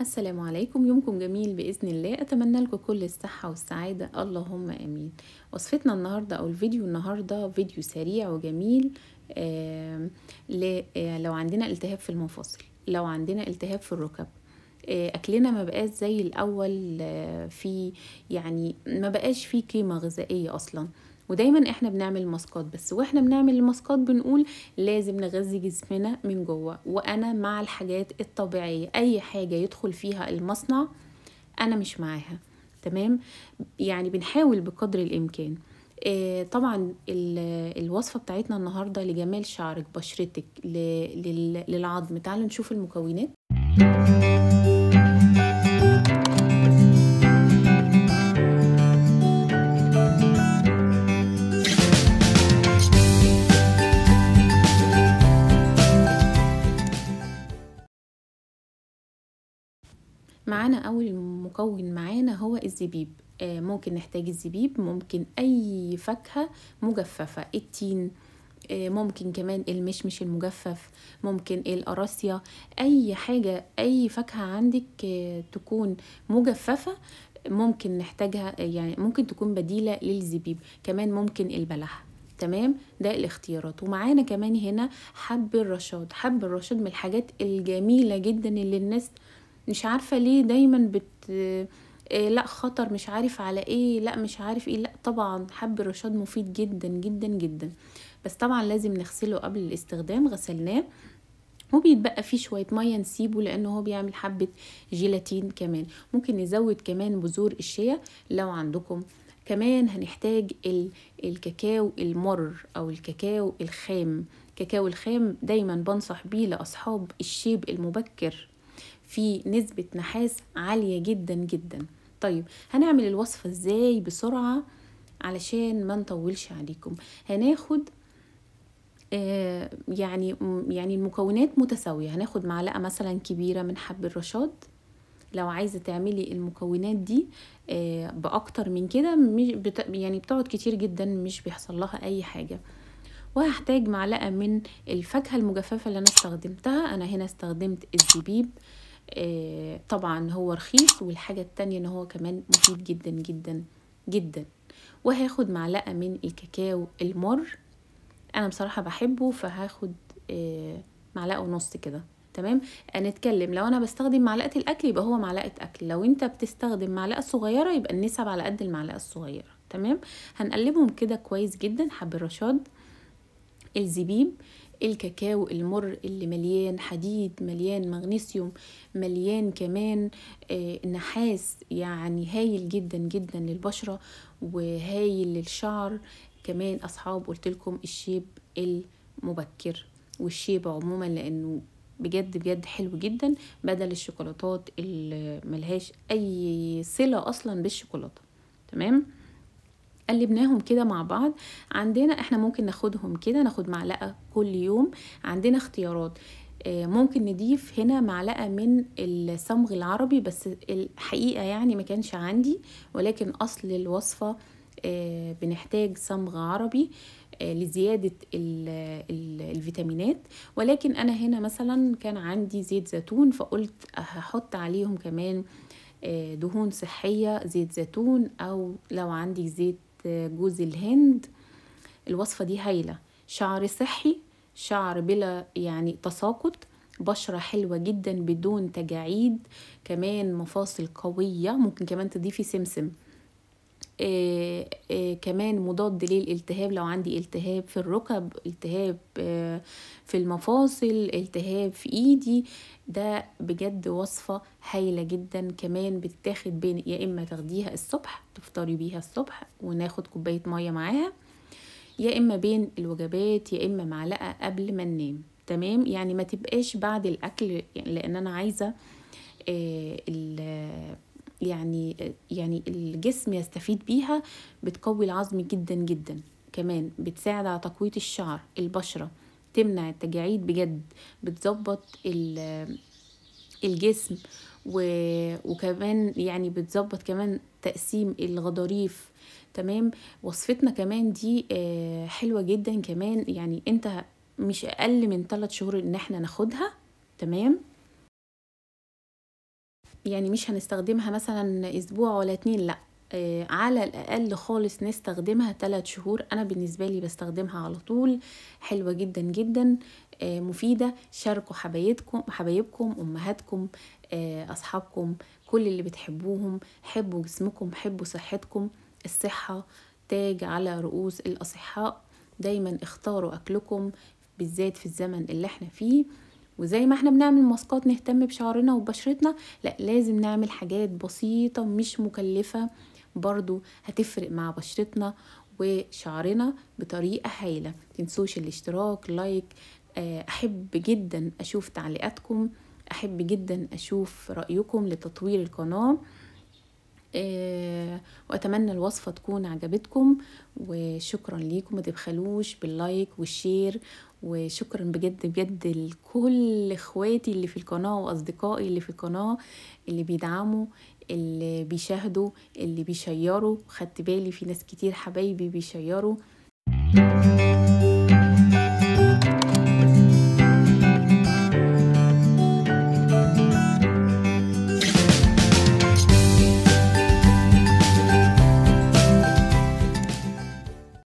السلام عليكم يومكم جميل بإذن الله أتمنى لكم كل الصحة والسعادة اللهم أمين وصفتنا النهاردة أو الفيديو النهاردة فيديو سريع وجميل آه، لو عندنا التهاب في المفاصل لو عندنا التهاب في الركب آه، اكلنا ما بقاش زي الاول آه، في يعني ما بقاش في قيمه غذائيه اصلا ودايما احنا بنعمل ماسكات بس واحنا بنعمل الماسكات بنقول لازم نغذي جسمنا من جوه وانا مع الحاجات الطبيعيه اي حاجه يدخل فيها المصنع انا مش معاها تمام يعني بنحاول بقدر الامكان آه، طبعا الوصفه بتاعتنا النهارده لجمال شعرك بشرتك للعظم تعالوا نشوف المكونات معانا اول مكون معانا هو الزبيب آه، ممكن نحتاج الزبيب ممكن اي فاكهه مجففه التين آه، ممكن كمان المشمش المجفف ممكن القراصية أي حاجة أي فاكهة عندك آه، تكون مجففة ممكن نحتاجها يعني ممكن تكون بديلة للزبيب كمان ممكن البلح تمام ده الاختيارات ومعانا كمان هنا حب الرشاد حب الرشاد من الحاجات الجميلة جدا اللي الناس مش عارفة ليه دايما بت إيه لا خطر مش عارف على ايه لا مش عارف ايه لا طبعا حب الرشاد مفيد جدا جدا جدا بس طبعا لازم نغسله قبل الاستخدام غسلناه وبيتبقى فيه شوية مية نسيبه لأنه هو بيعمل حبة جيلاتين كمان ممكن نزود كمان بذور الشيا لو عندكم كمان هنحتاج الكاكاو المر أو الكاكاو الخام الكاكاو الخام دايما بنصح بيه لأصحاب الشيب المبكر في نسبة نحاس عالية جدا جدا طيب هنعمل الوصفة ازاي بسرعة علشان ما نطولش عليكم هناخد آه، يعني يعني المكونات متساوية هناخد معلقة مثلا كبيرة من حب الرشاد لو عايزه تعملي المكونات دي آه، باكتر من كده يعني بتقعد كتير جدا مش بيحصل لها اي حاجه وهحتاج معلقة من الفاكهة المجففة اللي أنا استخدمتها أنا هنا استخدمت الزبيب آه طبعا هو رخيص والحاجة التانية ان هو كمان مفيد جدا جدا جدا وهاخد معلقة من الكاكاو المر انا بصراحة بحبه فهاخد آه معلقة ونص كده تمام هنتكلم لو انا بستخدم معلقة الاكل يبقى هو معلقة اكل لو انت بتستخدم معلقة صغيرة يبقى النسب على قد المعلقة الصغيرة تمام هنقلبهم كده كويس جدا حب الرشاد الزبيب الكاكاو المر اللي مليان حديد مليان مغنيسيوم مليان كمان آه، نحاس يعني هايل جدا جدا للبشرة وهايل للشعر كمان أصحاب لكم الشيب المبكر والشيب عموما لأنه بجد بجد حلو جدا بدل الشوكولاتات اللي ملهاش أي صلة أصلا بالشوكولاتة تمام؟ قلبناهم كده مع بعض عندنا احنا ممكن ناخدهم كده ناخد معلقة كل يوم عندنا اختيارات آه، ممكن نضيف هنا معلقة من الصمغ العربي بس الحقيقة يعني ما كانش عندي ولكن أصل الوصفة آه، بنحتاج صمغ عربي آه، لزيادة الفيتامينات ولكن أنا هنا مثلا كان عندي زيت زيتون فقلت هحط عليهم كمان دهون صحية زيت زيتون أو لو عندي زيت جوز الهند الوصفة دي هايلة شعر صحي شعر بلا يعني تساقط بشرة حلوة جدا بدون تجاعيد كمان مفاصل قوية ممكن كمان تضيفي سمسم آه آه كمان مضاد للالتهاب لو عندي التهاب في الركب التهاب آه في المفاصل التهاب في ايدي ده بجد وصفة هايلة جدا كمان بتاخد بين يا اما تاخديها الصبح تفطري بيها الصبح وناخد كوباية مية معاها يا اما بين الوجبات يا اما معلقة قبل ما ننام تمام يعني ما تبقاش بعد الاكل يعني لان انا عايزة آه يعني يعني الجسم يستفيد بيها بتقوي العظم جدا جدا كمان بتساعد على تقويه الشعر البشره تمنع التجاعيد بجد بتظبط الجسم وكمان يعني بتظبط كمان تقسيم الغضاريف تمام وصفتنا كمان دي آه، حلوه جدا كمان يعني انت مش اقل من ثلاث شهور ان احنا ناخدها تمام يعني مش هنستخدمها مثلا اسبوع ولا اتنين لا آه، على الاقل خالص نستخدمها ثلاث شهور انا بالنسبه لي بستخدمها على طول حلوه جدا جدا آه، مفيده شاركوا حبايبكم حبايبكم امهاتكم آه، اصحابكم كل اللي بتحبوهم حبوا جسمكم حبوا صحتكم الصحه تاج على رؤوس الاصحاء دايما اختاروا اكلكم بالذات في الزمن اللي احنا فيه وزي ما احنا بنعمل ماسكات نهتم بشعرنا وبشرتنا لا لازم نعمل حاجات بسيطة مش مكلفة برضو هتفرق مع بشرتنا وشعرنا بطريقة هايلة تنسوش الاشتراك لايك آه، احب جدا اشوف تعليقاتكم احب جدا اشوف رأيكم لتطوير القناة آه، واتمنى الوصفه تكون عجبتكم وشكرا ليكم ما تبخلوش باللايك والشير وشكرا بجد بجد لكل اخواتي اللي في القناه واصدقائي اللي في القناه اللي بيدعموا اللي بيشاهدوا اللي بيشيروا خدت بالي في ناس كتير حبايبي بيشيروا